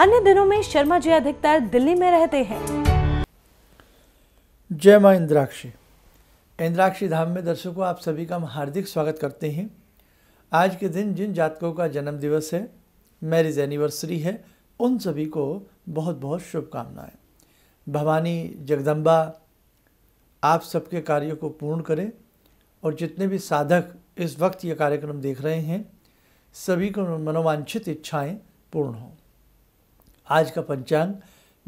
अन्य दिनों में शर्मा जी अधिकतर दिल्ली में रहते हैं जय माँ इंद्राक्षी इंद्राक्षी धाम में दर्शकों आप सभी का हम हार्दिक स्वागत करते हैं आज के दिन जिन जातकों का जन्म दिवस है मैरिज एनिवर्सरी है उन सभी को बहुत बहुत शुभकामनाएं भवानी जगदम्बा आप सबके कार्यों को पूर्ण करें और जितने भी साधक इस वक्त ये कार्यक्रम देख रहे हैं सभी को मनोवांछित इच्छाएं पूर्ण हों आज का पंचांग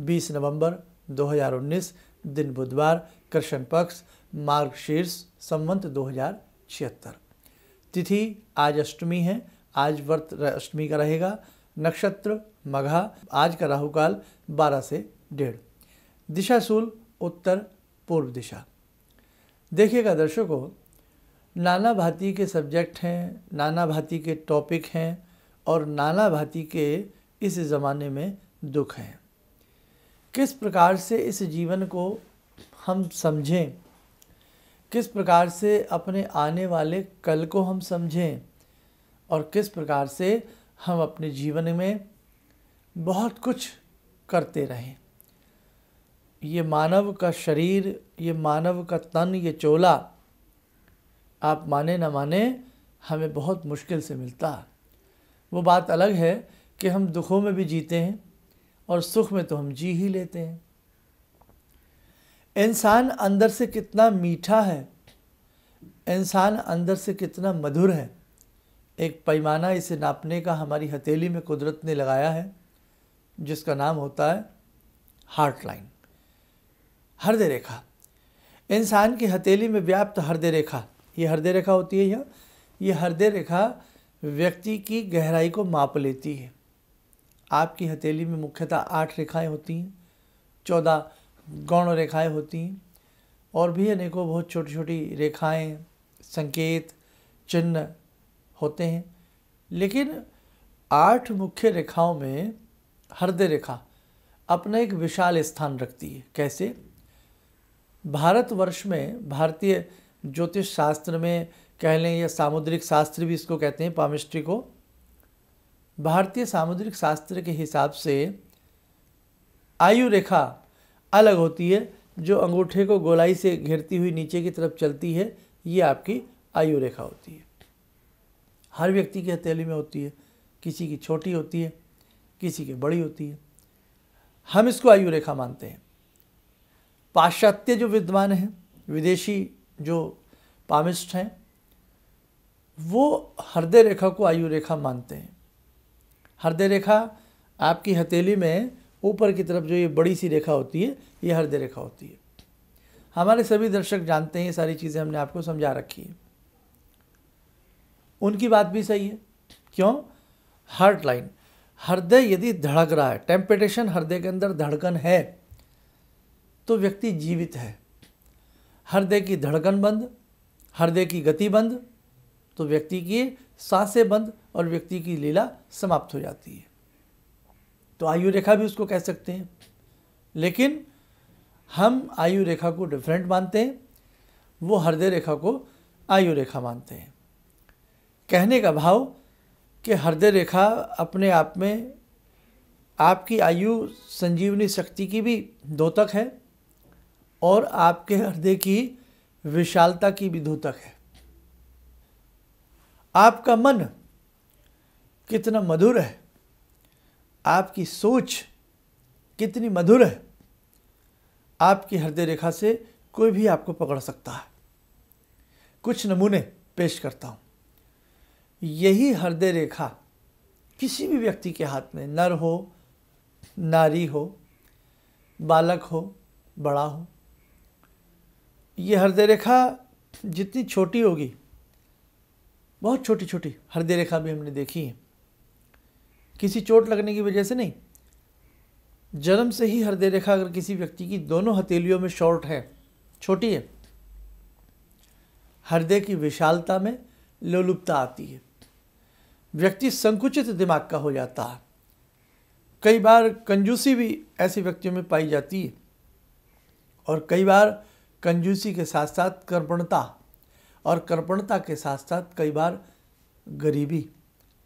20 नवंबर 2019 दिन बुधवार कृष्ण पक्ष मार्ग शीर्ष संवंत दो तिथि आज अष्टमी है आज व्रत अष्टमी का रहेगा नक्षत्र मघा आज का राहुकाल 12 से डेढ़ दिशा सूल उत्तर पूर्व दिशा देखिएगा दर्शकों नाना भांति के सब्जेक्ट हैं नाना भांति के टॉपिक हैं और नाना भांति के इस ज़माने में दुख है किस प्रकार से इस जीवन को हम समझें किस प्रकार से अपने आने वाले कल को हम समझें और किस प्रकार से हम अपने जीवन में बहुत कुछ करते रहें ये मानव का शरीर ये मानव का तन ये चोला आप माने ना माने हमें बहुत मुश्किल से मिलता वो बात अलग है कि हम दुखों में भी जीते हैं और सुख में तो हम जी ही लेते हैं इंसान अंदर से कितना मीठा है इंसान अंदर से कितना मधुर है एक पैमाना इसे नापने का हमारी हथेली में कुदरत ने लगाया है जिसका नाम होता है हार्ट लाइन हृदय रेखा इंसान की हथेली में व्याप्त हृदय रेखा ये हृदय रेखा होती है यह ये हृदय रेखा व्यक्ति की गहराई को माप लेती है आपकी हथेली में मुख्यतः आठ रेखाएं होती हैं चौदह गौण रेखाएं होती हैं और भी अनेकों बहुत छोटी छोटी रेखाएं संकेत चिन्ह होते हैं लेकिन आठ मुख्य रेखाओं में हृदय रेखा अपना एक विशाल स्थान रखती है कैसे भारतवर्ष में भारतीय ज्योतिष शास्त्र में कह लें या सामुद्रिक शास्त्र भी इसको कहते हैं पामिस्ट्री को भारतीय सामुद्रिक शास्त्र के हिसाब से आयु रेखा अलग होती है जो अंगूठे को गोलाई से घेरती हुई नीचे की तरफ चलती है ये आपकी आयु रेखा होती है हर व्यक्ति की हथेली में होती है किसी की छोटी होती है किसी की बड़ी होती है हम इसको आयु रेखा मानते हैं पाश्चात्य जो विद्वान हैं विदेशी जो पामिस्ट हैं वो हृदय रेखा को आयु रेखा मानते हैं हृदय रेखा आपकी हथेली में ऊपर की तरफ जो ये बड़ी सी रेखा होती है ये हृदय रेखा होती है हमारे सभी दर्शक जानते हैं ये सारी चीज़ें हमने आपको समझा रखी है उनकी बात भी सही है क्यों हार्ट लाइन हृदय यदि धड़क रहा है टेम्पटेशन हृदय के अंदर धड़कन है तो व्यक्ति जीवित है हृदय की धड़कन बंद हृदय की गति बंद तो व्यक्ति की सांसें बंद और व्यक्ति की लीला समाप्त हो जाती है तो आयु रेखा भी उसको कह सकते हैं लेकिन हम आयु रेखा को डिफरेंट मानते हैं वो हृदय रेखा को आयु रेखा मानते हैं कहने का भाव कि हृदय रेखा अपने आप में आपकी आयु संजीवनी शक्ति की भी दोतक है और आपके हृदय की विशालता की भी दोतक है आपका मन कितना मधुर है आपकी सोच कितनी मधुर है आपकी हृदय रेखा से कोई भी आपको पकड़ सकता है कुछ नमूने पेश करता हूँ यही हृदय रेखा किसी भी व्यक्ति के हाथ में नर हो नारी हो बालक हो बड़ा हो ये हृदय रेखा जितनी छोटी होगी बहुत छोटी छोटी हृदय रेखा भी हमने देखी है किसी चोट लगने की वजह से नहीं जन्म से ही हृदय रेखा अगर किसी व्यक्ति की दोनों हथेलियों में शॉर्ट है छोटी है हृदय की विशालता में लोलुपता आती है व्यक्ति संकुचित दिमाग का हो जाता है कई बार कंजूसी भी ऐसे व्यक्तियों में पाई जाती है और कई बार कंजूसी के साथ साथ कर्पणता और कर्पणता के साथ साथ कई बार गरीबी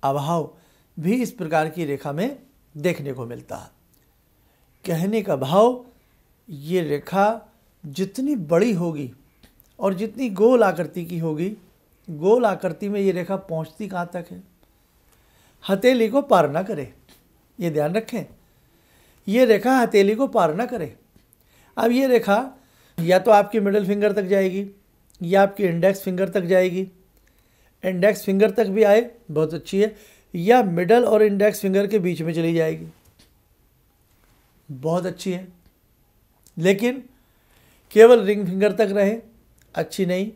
अभाव भी इस प्रकार की रेखा में देखने को मिलता है कहने का भाव ये रेखा जितनी बड़ी होगी और जितनी गोल आकृति की होगी गोल आकृति में ये रेखा पहुंचती कहाँ तक है हथेली को पार ना करे ये ध्यान रखें ये रेखा हथेली को पार ना करे अब ये रेखा या तो आपकी मिडिल फिंगर तक जाएगी या आपकी इंडेक्स फिंगर तक जाएगी इंडेक्स फिंगर तक भी आए बहुत अच्छी है या मिडल और इंडेक्स फिंगर के बीच में चली जाएगी बहुत अच्छी है लेकिन केवल रिंग फिंगर तक रहे अच्छी नहीं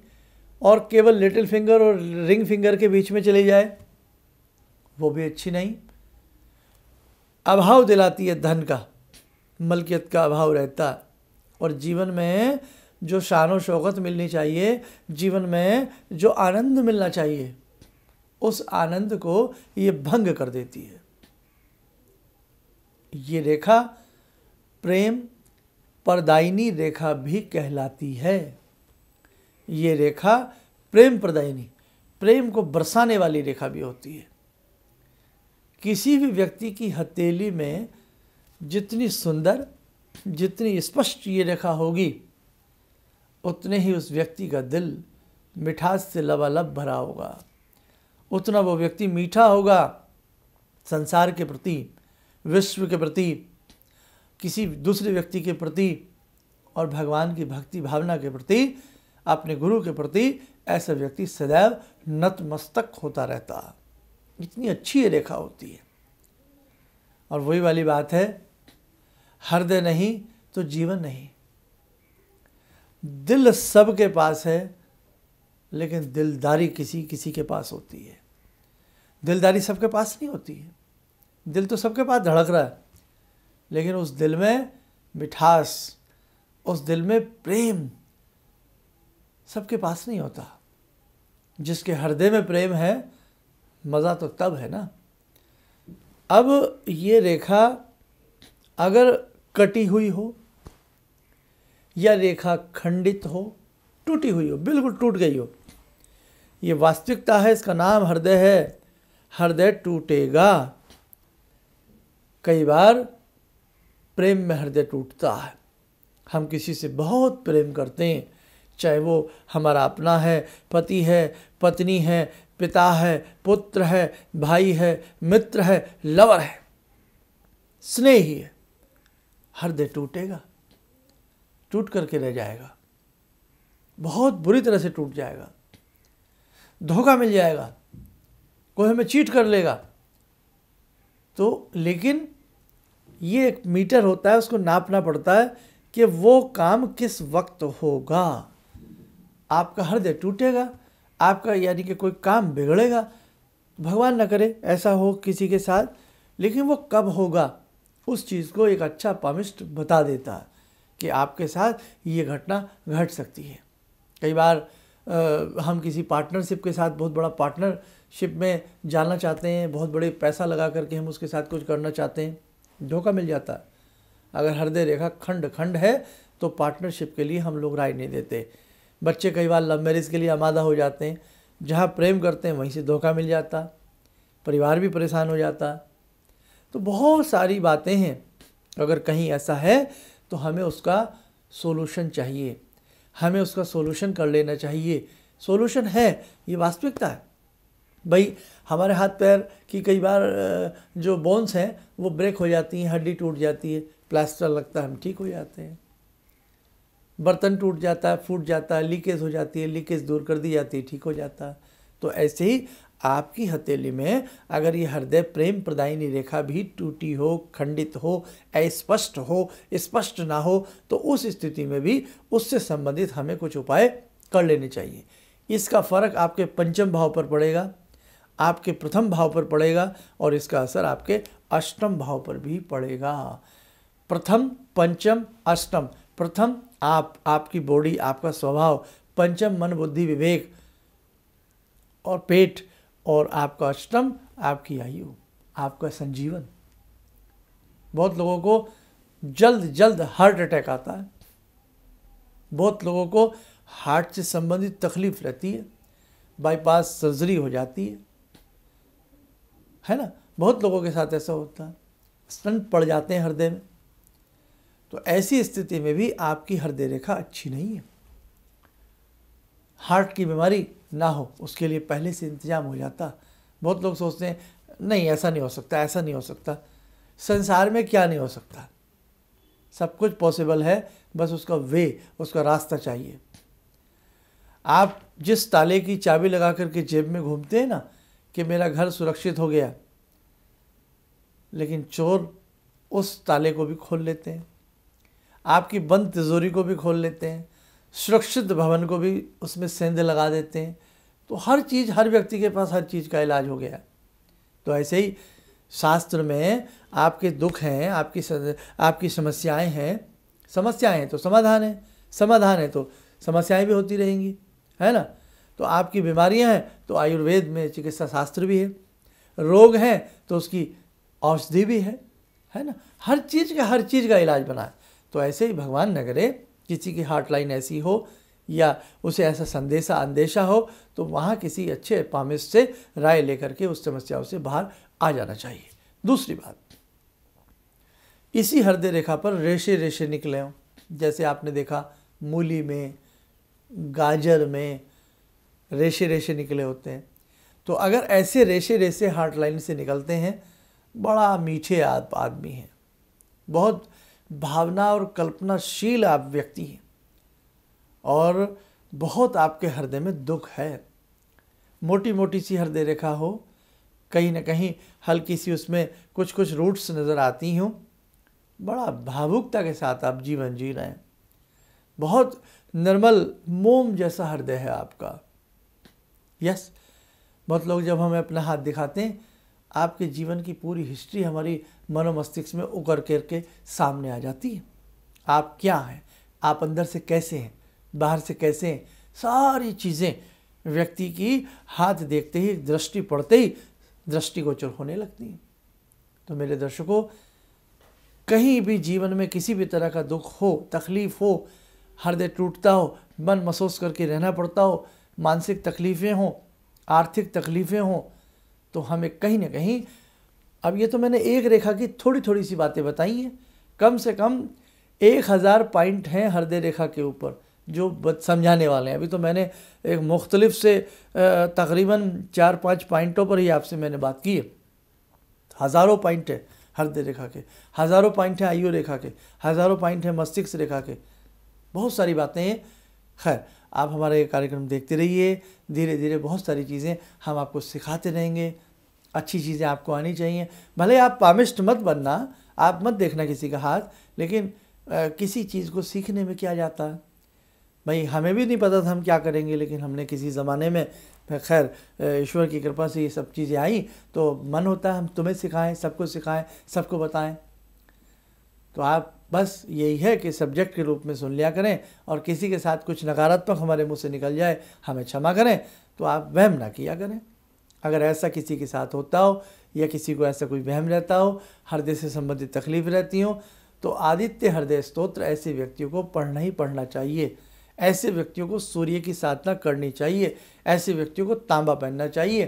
और केवल लिटिल फिंगर और रिंग फिंगर के बीच में चली जाए वो भी अच्छी नहीं अभाव दिलाती है धन का मलकियत का अभाव रहता है और जीवन में जो शान शौकत मिलनी चाहिए जीवन में जो आनंद मिलना चाहिए उस आनंद को ये भंग कर देती है ये रेखा प्रेम प्रदायिनी रेखा भी कहलाती है ये रेखा प्रेम प्रदायिनी प्रेम को बरसाने वाली रेखा भी होती है किसी भी व्यक्ति की हथेली में जितनी सुंदर जितनी स्पष्ट ये रेखा होगी उतने ही उस व्यक्ति का दिल मिठास से लबालब भरा होगा उतना वो व्यक्ति मीठा होगा संसार के प्रति विश्व के प्रति किसी दूसरे व्यक्ति के प्रति और भगवान की भक्ति भावना के प्रति अपने गुरु के प्रति ऐसा व्यक्ति सदैव नतमस्तक होता रहता इतनी अच्छी ये रेखा होती है और वही वाली बात है हृदय नहीं तो जीवन नहीं दिल सबके पास है लेकिन दिलदारी किसी किसी के पास होती है दिलदारी सबके पास नहीं होती है दिल तो सबके पास धड़क रहा है लेकिन उस दिल में मिठास उस दिल में प्रेम सबके पास नहीं होता जिसके हृदय में प्रेम है मज़ा तो तब है ना अब ये रेखा अगर कटी हुई हो या रेखा खंडित हो टूटी हुई हो बिल्कुल टूट गई हो ये वास्तविकता है इसका नाम हृदय है हृदय टूटेगा कई बार प्रेम में हृदय टूटता है हम किसी से बहुत प्रेम करते हैं चाहे वो हमारा अपना है पति है पत्नी है पिता है पुत्र है भाई है मित्र है लवर है स्नेही है हृदय टूटेगा टूट करके रह जाएगा बहुत बुरी तरह से टूट जाएगा धोखा मिल जाएगा कोई हमें चीट कर लेगा तो लेकिन ये एक मीटर होता है उसको नापना पड़ता है कि वो काम किस वक्त होगा आपका हृदय टूटेगा आपका यानी कि कोई काम बिगड़ेगा भगवान ना करे ऐसा हो किसी के साथ लेकिन वो कब होगा उस चीज़ को एक अच्छा पामिस्ट बता देता है कि आपके साथ ये घटना घट सकती है कई बार हम किसी पार्टनरशिप के साथ बहुत बड़ा पार्टनरशिप में जाना चाहते हैं बहुत बड़े पैसा लगा करके हम उसके साथ कुछ करना चाहते हैं धोखा मिल जाता है अगर हृदय रेखा खंड खंड है तो पार्टनरशिप के लिए हम लोग राय नहीं देते बच्चे कई बार लव मैरिज के लिए आमादा हो जाते हैं जहाँ प्रेम करते हैं वहीं से धोखा मिल जाता परिवार भी परेशान हो जाता तो बहुत सारी बातें हैं अगर कहीं ऐसा है तो हमें उसका सोल्यूशन चाहिए हमें उसका सोल्यूशन कर लेना चाहिए सोल्यूशन है ये वास्तविकता है भाई हमारे हाथ पैर की कई बार जो बोन्स हैं वो ब्रेक हो जाती हैं हड्डी टूट जाती है प्लास्टर लगता है हम ठीक हो जाते हैं बर्तन टूट जाता है फूट जाता है लीकेज हो जाती है लीकेज दूर कर दी जाती है ठीक हो जाता है तो ऐसे ही आपकी हथेली में अगर ये हृदय प्रेम प्रदायिनी रेखा भी टूटी हो खंडित हो अस्पष्ट हो स्पष्ट ना हो तो उस स्थिति में भी उससे संबंधित हमें कुछ उपाय कर लेने चाहिए इसका फर्क आपके पंचम भाव पर पड़ेगा आपके प्रथम भाव पर पड़ेगा और इसका असर आपके अष्टम भाव पर भी पड़ेगा प्रथम पंचम अष्टम प्रथम आप आपकी बॉडी आपका स्वभाव पंचम मन बुद्धि विवेक और पेट और आपका अष्टम आपकी आयु आपका संजीवन बहुत लोगों को जल्द जल्द हार्ट अटैक आता है बहुत लोगों को हार्ट से संबंधित तकलीफ रहती है बाईपास सर्जरी हो जाती है है ना बहुत लोगों के साथ ऐसा होता है स्टंट पड़ जाते हैं हृदय में तो ऐसी स्थिति में भी आपकी हृदय रेखा अच्छी नहीं है हार्ट की बीमारी ना हो उसके लिए पहले से इंतजाम हो जाता बहुत लोग सोचते हैं नहीं ऐसा नहीं हो सकता ऐसा नहीं हो सकता संसार में क्या नहीं हो सकता सब कुछ पॉसिबल है बस उसका वे उसका रास्ता चाहिए आप जिस ताले की चाबी लगा करके जेब में घूमते हैं ना कि मेरा घर सुरक्षित हो गया लेकिन चोर उस ताले को भी खोल लेते हैं आपकी बंद तिजोरी को भी खोल लेते हैं सुरक्षित भवन को भी उसमें सेंध लगा देते हैं तो हर चीज़ हर व्यक्ति के पास हर चीज़ का इलाज हो गया तो ऐसे ही शास्त्र में आपके दुख हैं आपकी सद, आपकी समस्याएं हैं समस्याएं हैं तो समाधान है समाधान है तो समस्याएं भी होती रहेंगी है ना तो आपकी बीमारियां हैं तो आयुर्वेद में चिकित्सा शास्त्र भी है रोग हैं तो उसकी औषधि भी है है ना हर चीज़ का हर चीज़ का इलाज बना है तो ऐसे ही भगवान नगरे करे किसी की हार्ट लाइन ऐसी हो या उसे ऐसा संदेशा अंदेशा हो तो वहाँ किसी अच्छे पामिस से राय लेकर के उस समस्याओं से बाहर आ जाना चाहिए दूसरी बात इसी हृदय रेखा पर रेशे रेशे निकले हों जैसे आपने देखा मूली में गाजर में रेशे रेशे निकले होते हैं तो अगर ऐसे रेशे रेशे हार्ट लाइन से निकलते हैं बड़ा मीठे आदमी हैं बहुत भावना और कल्पनाशील आप व्यक्ति हैं और बहुत आपके हृदय में दुख है मोटी मोटी सी हृदय रेखा हो कहीं ना कहीं हल्की सी उसमें कुछ कुछ रूट्स नज़र आती हों बड़ा भावुकता के साथ आप जीवन जी रहे हैं बहुत निर्मल मोम जैसा हृदय है आपका यस बहुत लोग जब हमें अपना हाथ दिखाते हैं आपके जीवन की पूरी हिस्ट्री हमारी मनोमस्तिष्क में उकर करके सामने आ जाती है आप क्या हैं आप अंदर से कैसे हैं बाहर से कैसे हैं सारी चीज़ें व्यक्ति की हाथ देखते ही दृष्टि पड़ते ही दृष्टिगोचर होने लगती हैं तो मेरे दर्शकों कहीं भी जीवन में किसी भी तरह का दुख हो तकलीफ़ हो हृदय टूटता हो मन महसूस करके रहना पड़ता हो मानसिक तकलीफ़ें हों आर्थिक तकलीफ़ें हों तो हमें कहीं ना कहीं अब ये तो मैंने एक रेखा की थोड़ी थोड़ी सी बातें बताई हैं कम से कम एक हज़ार पॉइंट हैं हृदय रेखा के ऊपर जो समझाने वाले हैं अभी तो मैंने एक मुख्तलिफ से तकरीबन चार पाँच पॉइंटों पर ही आपसे मैंने बात की है हज़ारों पॉइंट है हृदय रेखा के हज़ारों पॉइंट है आयु रेखा के हज़ारों पॉइंट है मस्तिष्क रेखा के बहुत सारी बातें हैं खैर आप हमारा ये कार्यक्रम देखते रहिए धीरे धीरे बहुत सारी चीज़ें हम आपको सिखाते रहेंगे अच्छी चीज़ें आपको आनी चाहिए भले आप पामिस्ट मत बनना आप मत देखना किसी का हाथ लेकिन आ, किसी चीज़ को सीखने में क्या जाता है भाई हमें भी नहीं पता था हम क्या करेंगे लेकिन हमने किसी ज़माने में खैर ईश्वर की कृपा से ये सब चीज़ें आई तो मन होता है हम तुम्हें सिखाएं सबको सिखाएं सबको बताएं तो आप बस यही है कि सब्जेक्ट के रूप में सुन लिया करें और किसी के साथ कुछ नकारात्मक हमारे मुंह से निकल जाए हमें क्षमा करें तो आप वहम ना किया करें अगर ऐसा किसी के साथ होता हो या किसी को ऐसा कोई वहम रहता हो हृदय से संबंधित तकलीफ रहती हो तो आदित्य हृदय स्त्रोत्र ऐसे व्यक्तियों को पढ़ना ही पढ़ना चाहिए ऐसे व्यक्तियों को सूर्य की साधना करनी चाहिए ऐसे व्यक्तियों को तांबा पहनना चाहिए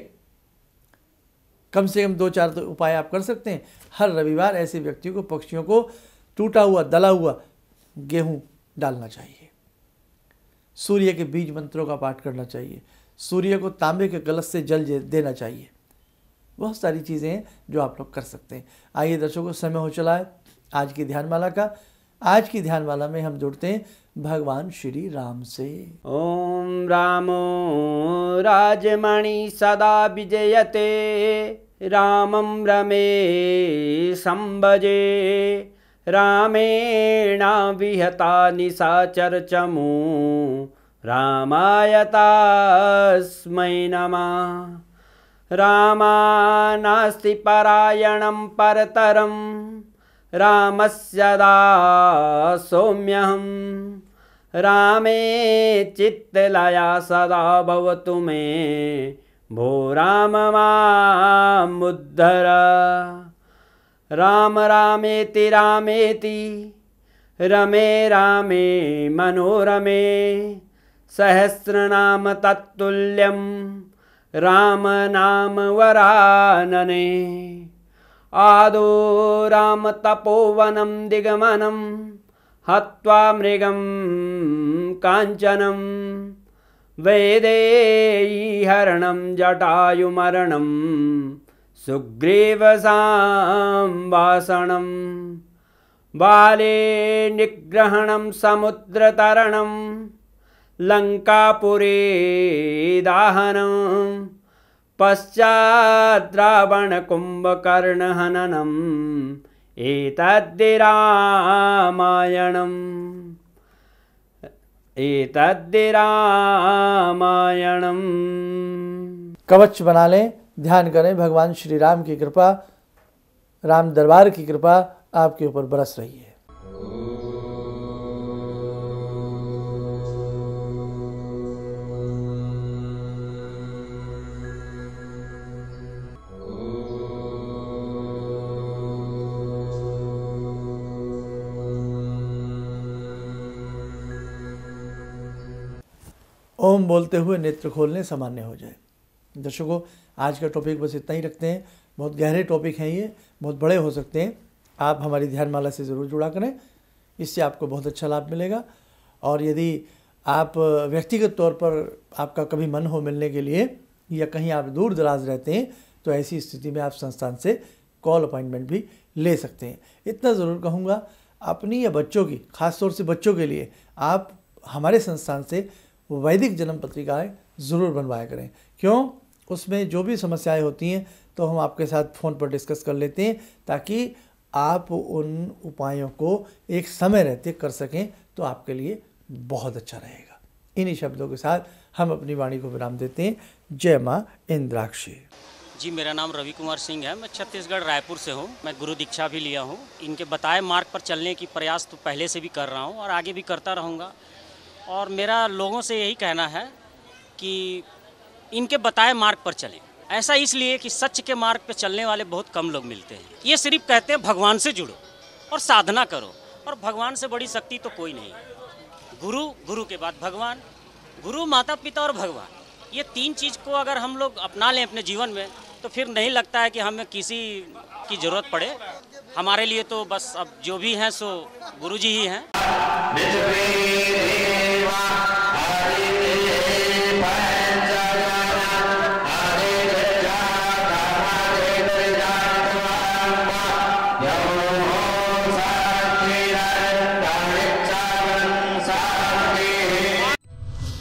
कम से कम दो चार तो उपाय आप कर सकते हैं हर रविवार ऐसे व्यक्तियों को पक्षियों को टूटा हुआ दला हुआ गेहूँ डालना चाहिए सूर्य के बीज मंत्रों का पाठ करना चाहिए सूर्य को तांबे के गलत से जल देना चाहिए बहुत सारी चीज़ें हैं जो आप लोग कर सकते हैं आइए दर्शकों समय हो चला है आज की ध्यानमाला का आज की ध्यानमाला में हम जुड़ते हैं भगवान श्री राम से ओम रामो राजमणि सदा विजयते रामम रमे संभजे रामेणा विहता निशाचर्चमू रामायतास्मै नमः रामा नास्ति परायणं परतरं रामस्यदा सोम्यहं रामे चित्तलया सदा भवतु मे भो राम मामुद्धर राम रामेति रामेति रमे रामे मनोरमे सहस्रनाम तत्तुल्यं रामनाम वरानने आदो राम तपोवनं दिगमनं हत्वा मृगं काञ्चनं वेदेयीहरणं जटायुमरणं सुग्रीवसाम्भाषणं बाले निग्रहणं समुद्रतरणं लङ्कापुरे दाहनं पश्चाद्रावणकुम्भकर्णहननम् एतद्दि रामायणम् एतद्दि रामायणम् कवच बना लें ध्यान करें भगवान श्री राम की कृपा राम दरबार की कृपा आपके ऊपर बरस रही है ओम बोलते हुए नेत्र खोलने सामान्य हो जाए दर्शकों आज का टॉपिक बस इतना ही रखते हैं बहुत गहरे टॉपिक हैं ये बहुत बड़े हो सकते हैं आप हमारी ध्यानमाला से ज़रूर जुड़ा करें इससे आपको बहुत अच्छा लाभ मिलेगा और यदि आप व्यक्तिगत तौर पर आपका कभी मन हो मिलने के लिए या कहीं आप दूर दराज रहते हैं तो ऐसी स्थिति में आप संस्थान से कॉल अपॉइंटमेंट भी ले सकते हैं इतना ज़रूर कहूँगा अपनी या बच्चों की खासतौर से बच्चों के लिए आप हमारे संस्थान से वैदिक जन्म पत्रिकाएँ ज़रूर बनवाया करें क्यों उसमें जो भी समस्याएं होती हैं तो हम आपके साथ फ़ोन पर डिस्कस कर लेते हैं ताकि आप उन उपायों को एक समय रहते कर सकें तो आपके लिए बहुत अच्छा रहेगा इन्हीं शब्दों के साथ हम अपनी वाणी को विराम देते हैं जय माँ इंद्राक्षी जी मेरा नाम रवि कुमार सिंह है मैं छत्तीसगढ़ रायपुर से हूँ मैं गुरु दीक्षा भी लिया हूँ इनके बताए मार्ग पर चलने की प्रयास तो पहले से भी कर रहा हूँ और आगे भी करता रहूँगा और मेरा लोगों से यही कहना है कि इनके बताए मार्ग पर चलें ऐसा इसलिए कि सच के मार्ग पर चलने वाले बहुत कम लोग मिलते हैं ये सिर्फ कहते हैं भगवान से जुड़ो और साधना करो और भगवान से बड़ी शक्ति तो कोई नहीं गुरु गुरु के बाद भगवान गुरु माता पिता और भगवान ये तीन चीज़ को अगर हम लोग अपना लें अपने जीवन में तो फिर नहीं लगता है कि हमें किसी की ज़रूरत पड़े हमारे लिए तो बस अब जो भी हैं सो गुरु जी ही हैं